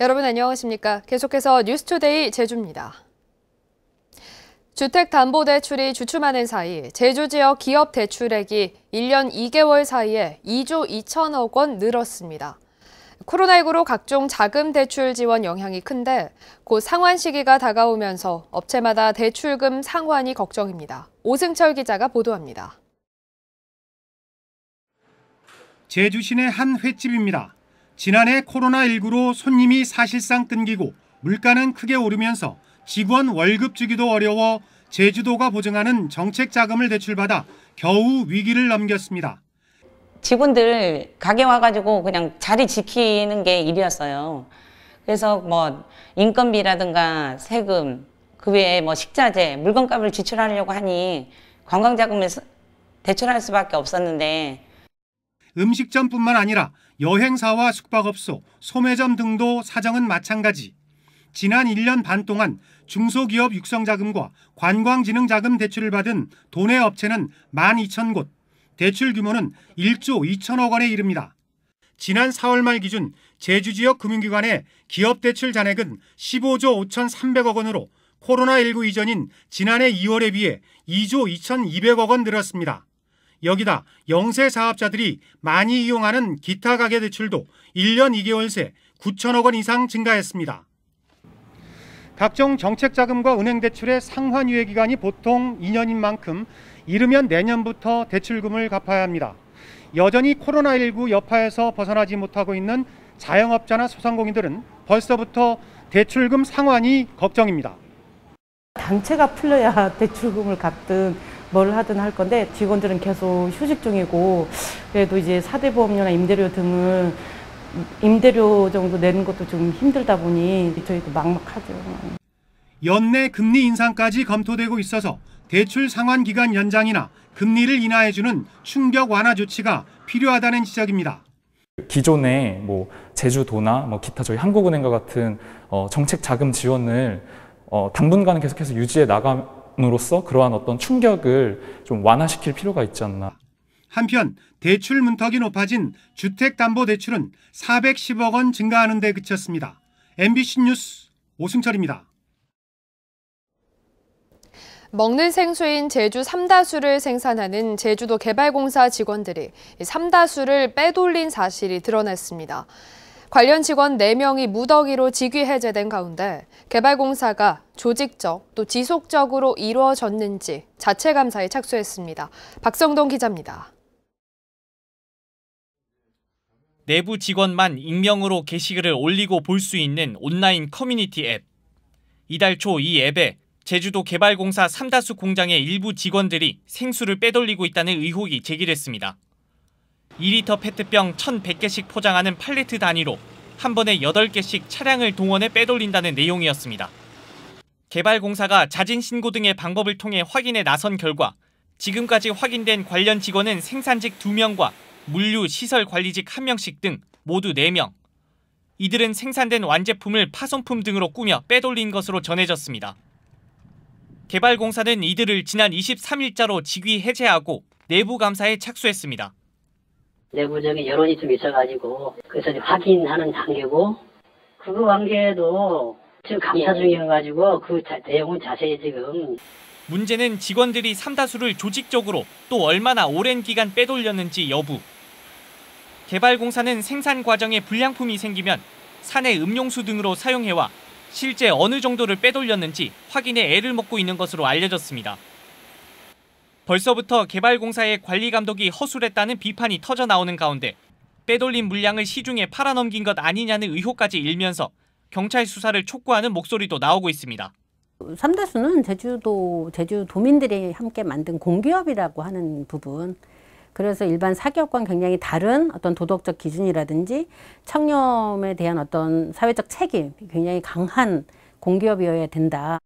여러분 안녕하십니까? 계속해서 뉴스투데이 제주입니다. 주택담보대출이 주춤하는 사이 제주 지역 기업 대출액이 1년 2개월 사이에 2조 2천억 원 늘었습니다. 코로나19로 각종 자금 대출 지원 영향이 큰데 곧 상환 시기가 다가오면서 업체마다 대출금 상환이 걱정입니다. 오승철 기자가 보도합니다. 제주시내 한 횟집입니다. 지난해 코로나19로 손님이 사실상 끊기고 물가는 크게 오르면서 직원 월급 주기도 어려워 제주도가 보증하는 정책 자금을 대출받아 겨우 위기를 넘겼습니다. 직원들 가게 와가지고 그냥 자리 지키는 게 일이었어요. 그래서 뭐 인건비라든가 세금, 그 외에 뭐 식자재, 물건값을 지출하려고 하니 관광자금을 대출할 수밖에 없었는데 음식점뿐만 아니라 여행사와 숙박업소, 소매점 등도 사정은 마찬가지. 지난 1년 반 동안 중소기업 육성자금과 관광진흥자금 대출을 받은 도내 업체는 12,000곳, 대출 규모는 1조 2천억 원에 이릅니다. 지난 4월 말 기준 제주지역 금융기관의 기업 대출 잔액은 15조 5,300억 원으로 코로나19 이전인 지난해 2월에 비해 2조 2,200억 원 늘었습니다. 여기다 영세 사업자들이 많이 이용하는 기타 가계 대출도 1년 2개월 새 9천억 원 이상 증가했습니다. 각종 정책 자금과 은행 대출의 상환 유예 기간이 보통 2년인 만큼 이르면 내년부터 대출금을 갚아야 합니다. 여전히 코로나19 여파에서 벗어나지 못하고 있는 자영업자나 소상공인들은 벌써부터 대출금 상환이 걱정입니다. 당체가 풀려야 대출금을 갚든 뭘 하든 할 건데 직원들은 계속 휴직 중이고 그래도 이제 사대보험료나 임대료 등을 임대료 정도 내는 것도 좀 힘들다 보니 저희도 막막하죠. 연내 금리 인상까지 검토되고 있어서 대출 상환 기간 연장이나 금리를 인하해주는 충격 완화 조치가 필요하다는 지적입니다. 기존에 뭐 제주도나 뭐 기타 저희 한국은행과 같은 어 정책 자금 지원을 어 당분간은 계속해서 유지해 나가 으로서 그러한 어떤 충격을 좀 완화시킬 필요가 있지 않나. 한편 대출 문턱이 높아진 주택담보대출은 410억 원 증가하는 데 그쳤습니다. MBC 뉴스 오승철입니다. 먹는 생수인 제주 삼다수를 생산하는 제주도 개발공사 직원들이 삼다수를 빼돌린 사실이 드러났습니다. 관련 직원 4명이 무더기로 직위 해제된 가운데 개발공사가 조직적 또 지속적으로 이루어졌는지 자체 감사에 착수했습니다. 박성동 기자입니다. 내부 직원만 익명으로 게시글을 올리고 볼 수 있는 온라인 커뮤니티 앱. 이달 초 이 앱에 제주도 개발공사 삼다수 공장의 일부 직원들이 생수를 빼돌리고 있다는 의혹이 제기됐습니다. 2리터 페트병 1,100개씩 포장하는 팔레트 단위로 한 번에 8개씩 차량을 동원해 빼돌린다는 내용이었습니다. 개발공사가 자진신고 등의 방법을 통해 확인에 나선 결과 지금까지 확인된 관련 직원은 생산직 2명과 물류 시설 관리직 1명씩 등 모두 4명. 이들은 생산된 완제품을 파손품 등으로 꾸며 빼돌린 것으로 전해졌습니다. 개발공사는 이들을 지난 23일자로 직위 해제하고 내부 감사에 착수했습니다. 내부적인 여론이 좀 있어가지고 그래서 확인하는 단계고 그 관계도 에 지금 감사 중이어가지고 그 자, 내용은 자세히 지금 문제는 직원들이 삼다수를 조직적으로 또 얼마나 오랜 기간 빼돌렸는지 여부. 개발공사는 생산 과정에 불량품이 생기면 산내 음용수 등으로 사용해와 실제 어느 정도를 빼돌렸는지 확인에 애를 먹고 있는 것으로 알려졌습니다. 벌써부터 개발공사의 관리 감독이 허술했다는 비판이 터져 나오는 가운데 빼돌린 물량을 시중에 팔아넘긴 것 아니냐는 의혹까지 일면서 경찰 수사를 촉구하는 목소리도 나오고 있습니다. 3대수는 제주도 제주 도민들이 함께 만든 공기업이라고 하는 부분 그래서 일반 사기업과는 굉장히 다른 어떤 도덕적 기준이라든지 청렴에 대한 어떤 사회적 책임 굉장히 강한 공기업이어야 된다.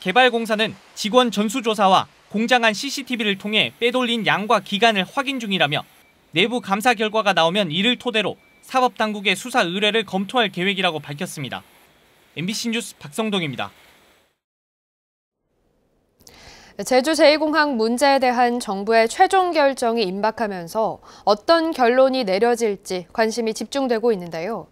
개발공사는 직원 전수조사와 공장안 CCTV를 통해 빼돌린 양과 기간을 확인 중이라며 내부 감사 결과가 나오면 이를 토대로 사법당국의 수사 의뢰를 검토할 계획이라고 밝혔습니다. MBC 뉴스 박성동입니다. 제주 제2공항 문제에 대한 정부의 최종 결정이 임박하면서 어떤 결론이 내려질지 관심이 집중되고 있는데요.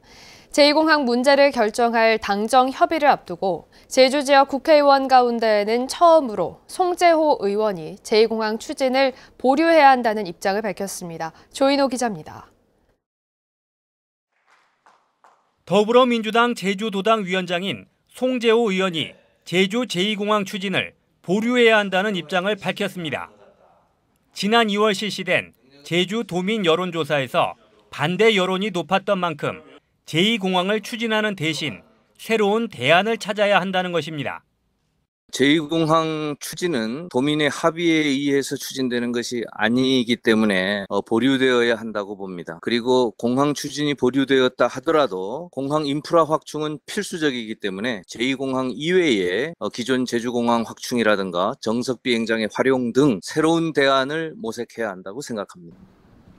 제2공항 문제를 결정할 당정 협의를 앞두고 제주 지역 국회의원 가운데에는 처음으로 송재호 의원이 제2공항 추진을 보류해야 한다는 입장을 밝혔습니다. 조인호 기자입니다. 더불어민주당 제주도당 위원장인 송재호 의원이 제주 제2공항 추진을 보류해야 한다는 입장을 밝혔습니다. 지난 2월 실시된 제주 도민 여론조사에서 반대 여론이 높았던 만큼 제2공항을 추진하는 대신 새로운 대안을 찾아야 한다는 것입니다. 제2공항 추진은 도민의 합의에 의해서 추진되는 것이 아니기 때문에 어, 보류되어야 한다고 봅니다. 그리고 공항 추진이 보류되었다 하더라도 공항 인프라 확충은 필수적이기 때문에 제2공항 이외에 어, 기존 제주공항 확충이라든가 정석비행장의 활용 등 새로운 대안을 모색해야 한다고 생각합니다.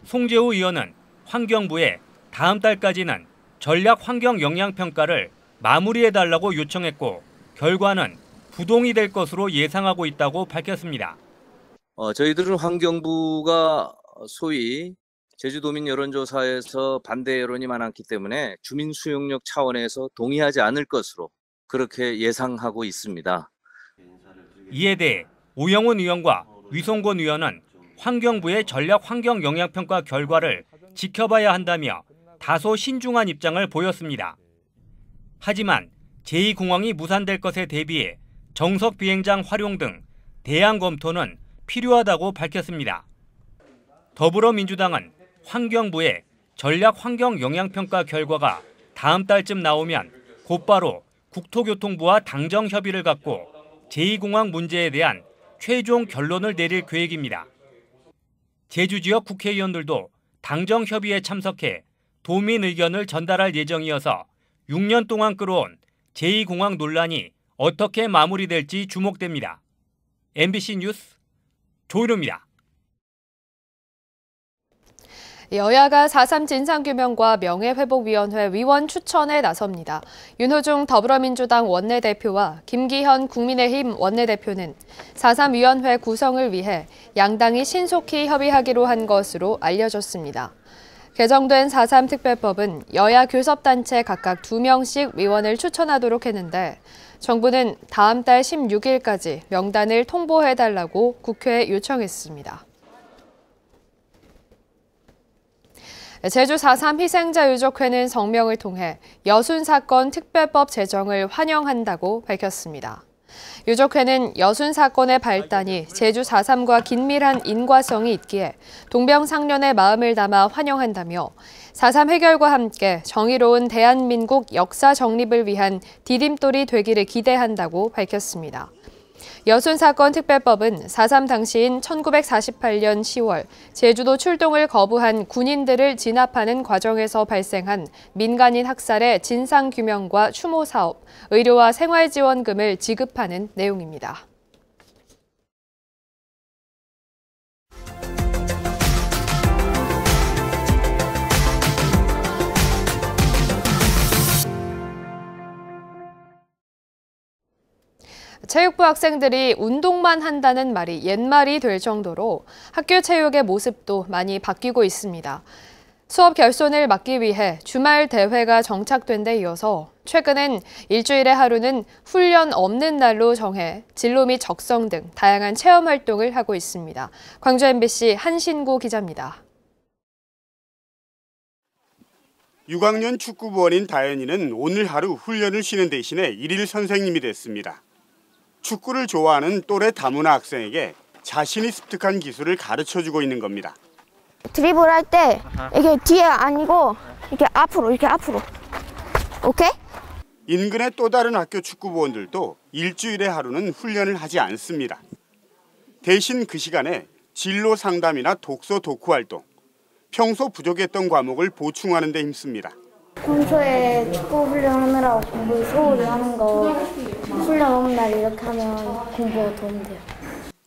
송재우 의원은 환경부에 다음 달까지는 전략 환경 영향 평가를 마무리해 달라고 요청했고 결과는 부동이 될 것으로 예상하고 있다고 밝혔습니다. 어, 저희들은 환경부가 소위 제주도민 여론조사에서 반대 여론이 많았기 때문에 주민 수용력 차원에서 동의하지 않을 것으로 그렇게 예상하고 있습니다. 이에 대해 오영훈 의원과 위성곤 의원은 환경부의 전략 환경 영향평가 결과를 지켜봐야 한다며 다소 신중한 입장을 보였습니다. 하지만 제2공항이 무산될 것에 대비해 정석 비행장 활용 등 대안 검토는 필요하다고 밝혔습니다. 더불어민주당은 환경부의 전략 환경 영향평가 결과가 다음 달쯤 나오면 곧바로 국토교통부와 당정 협의를 갖고 제2공항 문제에 대한 최종 결론을 내릴 계획입니다. 제주 지역 국회의원들도 당정 협의에 참석해 도민 의견을 전달할 예정이어서 6년 동안 끌어온 제2공항 논란이 어떻게 마무리될지 주목됩니다. MBC 뉴스 조희로입니다. 여야가 4.3 진상규명과 명예회복위원회 위원 추천에 나섭니다. 윤호중 더불어민주당 원내대표와 김기현 국민의힘 원내대표는 4.3 위원회 구성을 위해 양당이 신속히 협의하기로 한 것으로 알려졌습니다. 개정된 4.3 특별법은 여야 교섭단체 각각 2명씩 위원을 추천하도록 했는데 정부는 다음 달 16일까지 명단을 통보해달라고 국회에 요청했습니다. 제주 4.3 희생자 유족회는 성명을 통해 여순 사건 특별법 제정을 환영한다고 밝혔습니다. 유족회는 여순 사건의 발단이 제주 4.3과 긴밀한 인과성이 있기에 동병상련의 마음을 담아 환영한다며 4.3 해결과 함께 정의로운 대한민국 역사 정립을 위한 디딤돌이 되기를 기대한다고 밝혔습니다. 여순 사건 특별법은 4.3 당시인 1948년 10월 제주도 출동을 거부한 군인들을 진압하는 과정에서 발생한 민간인 학살의 진상규명과 추모 사업, 의료와 생활지원금을 지급하는 내용입니다. 체육부 학생들이 운동만 한다는 말이 옛말이 될 정도로 학교 체육의 모습도 많이 바뀌고 있습니다. 수업 결손을 막기 위해 주말 대회가 정착된 데 이어서 최근엔 일주일에 하루는 훈련 없는 날로 정해 진로 및 적성 등 다양한 체험 활동을 하고 있습니다. 광주 MBC 한신구 기자입니다. 6학년 축구부원인 다현이는 오늘 하루 훈련을 쉬는 대신에 일일 선생님이 됐습니다. 축구를 좋아하는 또래 다문화 학생에게 자신이 습득한 기술을 가르쳐주고 있는 겁니다. 드리블 할때 이게 뒤에 아니고 이렇게 앞으로 이렇게 앞으로 오케이? 인근의 또 다른 학교 축구부원들도 일주일에 하루는 훈련을 하지 않습니다. 대신 그 시간에 진로 상담이나 독서 독후 활동, 평소 부족했던 과목을 보충하는 데 힘씁니다. 평소에 축구 훈련하느라 공부 소홀히 하는 거 술래 날 이렇게 하면 공부가 도움 돼요.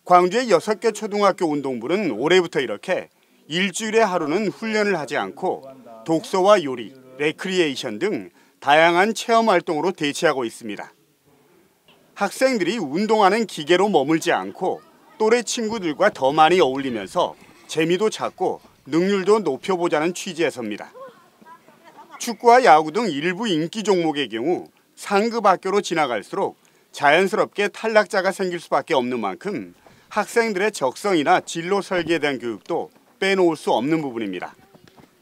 광주의 여섯 개 초등학교 운동부는 올해부터 이렇게 일주일에 하루는 훈련을 하지 않고 독서와 요리, 레크리에이션 등 다양한 체험 활동으로 대체하고 있습니다. 학생들이 운동하는 기계로 머물지 않고 또래 친구들과 더 많이 어울리면서 재미도 찾고 능률도 높여보자는 취지에서입니다. 축구와 야구 등 일부 인기 종목의 경우 상급 학교로 지나갈수록 자연스럽게 탈락자가 생길 수밖에 없는 만큼 학생들의 적성이나 진로 설계에 대한 교육도 빼놓을 수 없는 부분입니다.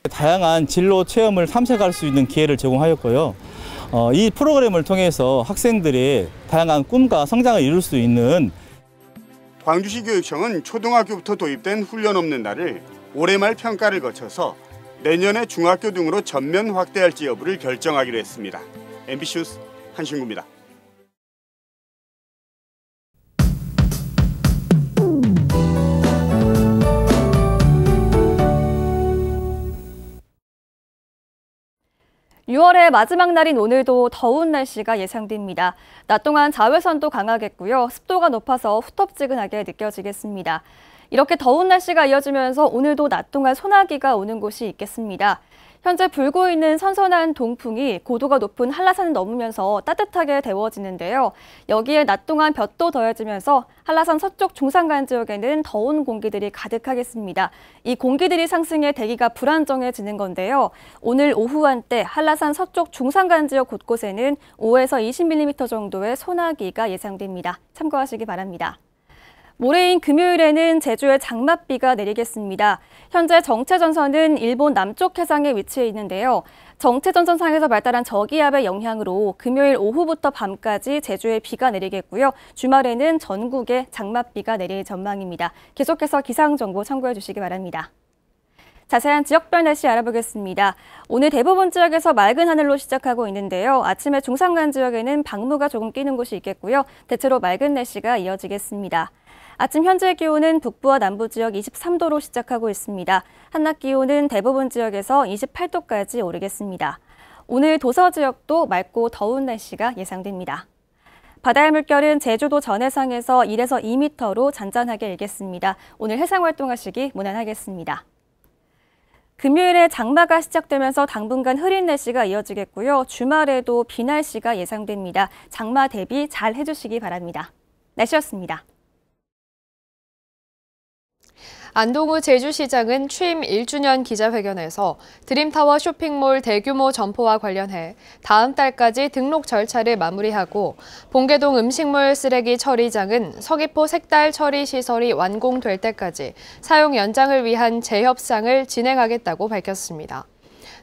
다양한 진로 체험을 탐색할 수 있는 기회를 제공하였고요. 어, 이 프로그램을 통해서 학생들이 다양한 꿈과 성장을 이룰 수 있는 광주시 교육청은 초등학교부터 도입된 훈련 없는 날을 올해 말 평가를 거쳐서 내년에 중학교 등으로 전면 확대할지 여부를 결정하기로 했습니다. MBC 뉴스 한신구입니다. (6월의) 마지막 날인 오늘도 더운 날씨가 예상됩니다. 낮 동안 자외선도 강하겠고요. 습도가 높아서 후텁지근하게 느껴지겠습니다. 이렇게 더운 날씨가 이어지면서 오늘도 낮 동안 소나기가 오는 곳이 있겠습니다. 현재 불고 있는 선선한 동풍이 고도가 높은 한라산을 넘으면서 따뜻하게 데워지는데요. 여기에 낮 동안 볕도 더해지면서 한라산 서쪽 중산간 지역에는 더운 공기들이 가득하겠습니다. 이 공기들이 상승해 대기가 불안정해지는 건데요. 오늘 오후 한때 한라산 서쪽 중산간 지역 곳곳에는 5에서 20mm 정도의 소나기가 예상됩니다. 참고하시기 바랍니다. 모레인 금요일에는 제주에 장맛비가 내리겠습니다. 현재 정체전선은 일본 남쪽 해상에 위치해 있는데요. 정체전선상에서 발달한 저기압의 영향으로 금요일 오후부터 밤까지 제주에 비가 내리겠고요. 주말에는 전국에 장맛비가 내릴 전망입니다. 계속해서 기상정보 참고해 주시기 바랍니다. 자세한 지역별 날씨 알아보겠습니다. 오늘 대부분 지역에서 맑은 하늘로 시작하고 있는데요. 아침에 중산간 지역에는 방무가 조금 끼는 곳이 있겠고요. 대체로 맑은 날씨가 이어지겠습니다. 아침 현재 기온은 북부와 남부 지역 23도로 시작하고 있습니다. 한낮 기온은 대부분 지역에서 28도까지 오르겠습니다. 오늘 도서 지역도 맑고 더운 날씨가 예상됩니다. 바다의 물결은 제주도 전해상에서 1에서 2미터로 잔잔하게 일겠습니다. 오늘 해상 활동하시기 무난하겠습니다. 금요일에 장마가 시작되면서 당분간 흐린 날씨가 이어지겠고요. 주말에도 비 날씨가 예상됩니다. 장마 대비 잘 해주시기 바랍니다. 날씨였습니다. 안동우 제주시장은 취임 1주년 기자회견에서 드림타워 쇼핑몰 대규모 점포와 관련해 다음 달까지 등록 절차를 마무리하고 봉계동 음식물 쓰레기 처리장은 서귀포 색달 처리 시설이 완공될 때까지 사용 연장을 위한 재협상을 진행하겠다고 밝혔습니다.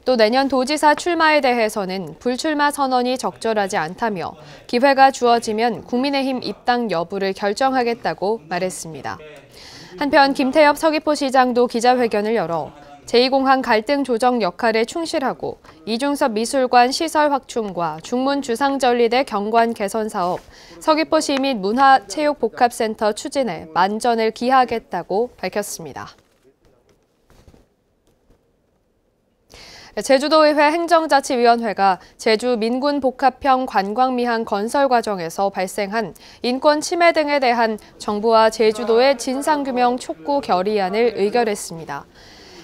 또 내년 도지사 출마에 대해서는 불출마 선언이 적절하지 않다며 기회가 주어지면 국민의힘 입당 여부를 결정하겠다고 말했습니다. 한편 김태엽 서귀포시장도 기자회견을 열어 제2공항 갈등 조정 역할에 충실하고 이중섭 미술관 시설 확충과 중문 주상절리대 경관 개선 사업, 서귀포시 및 문화체육복합센터 추진에 만전을 기하겠다고 밝혔습니다. 네, 제주도의회 행정자치위원회가 제주 민군 복합형 관광미항 건설 과정에서 발생한 인권 침해 등에 대한 정부와 제주도의 진상규명 촉구 결의안을 의결했습니다.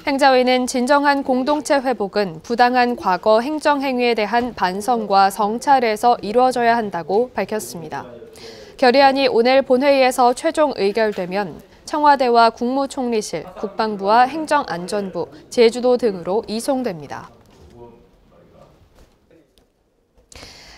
행자위는 진정한 공동체 회복은 부당한 과거 행정행위에 대한 반성과 성찰에서 이루어져야 한다고 밝혔습니다. 결의안이 오늘 본회의에서 최종 의결되면 청와대와 국무총리실, 국방부와 행정안전부, 제주도 등으로 이송됩니다.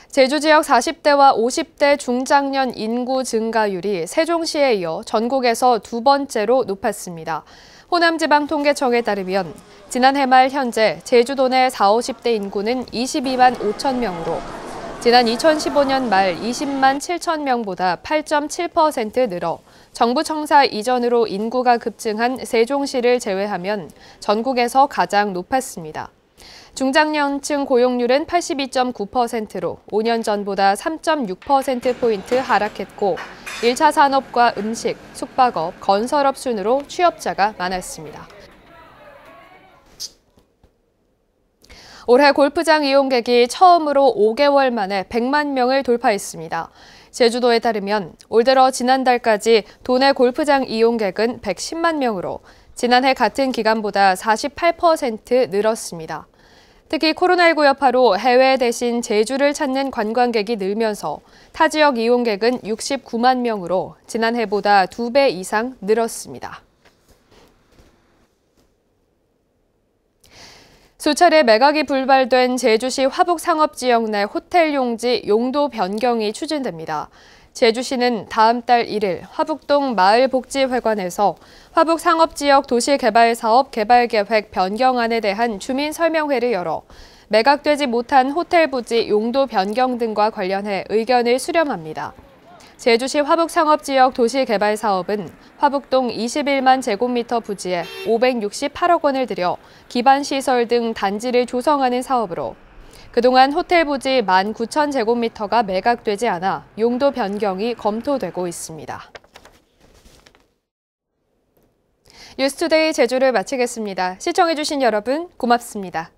제주 지역 40대와 50대 중장년 인구 증가율이 세종시에 이어 전국에서 두 번째로 높았습니다. 호남지방통계청에 따르면 지난해 말 현재 제주도 내 4, 50대 인구는 22만 5천 명으로 지난 2015년 말 20만 7천 명보다 8.7% 늘어 정부 청사 이전으로 인구가 급증한 세종시를 제외하면 전국에서 가장 높았습니다. 중장년층 고용률은 82.9%로 5년 전보다 3.6%포인트 하락했고 1차 산업과 음식, 숙박업, 건설업 순으로 취업자가 많았습니다. 올해 골프장 이용객이 처음으로 5개월 만에 100만 명을 돌파했습니다. 제주도에 따르면 올 들어 지난달까지 도내 골프장 이용객은 110만 명으로 지난해 같은 기간보다 48% 늘었습니다. 특히 코로나19 여파로 해외 대신 제주를 찾는 관광객이 늘면서 타 지역 이용객은 69만 명으로 지난해보다 2배 이상 늘었습니다. 수차례 매각이 불발된 제주시 화북상업지역 내 호텔 용지 용도 변경이 추진됩니다. 제주시는 다음 달 1일 화북동 마을복지회관에서 화북상업지역 도시개발사업 개발계획 변경안에 대한 주민설명회를 열어 매각되지 못한 호텔 부지 용도 변경 등과 관련해 의견을 수렴합니다. 제주시 화북상업지역 도시개발사업은 화북동 21만 제곱미터 부지에 568억 원을 들여 기반시설 등 단지를 조성하는 사업으로 그동안 호텔 부지 1만 9천 제곱미터가 매각되지 않아 용도 변경이 검토되고 있습니다. 뉴스투데이 제주를 마치겠습니다. 시청해주신 여러분 고맙습니다.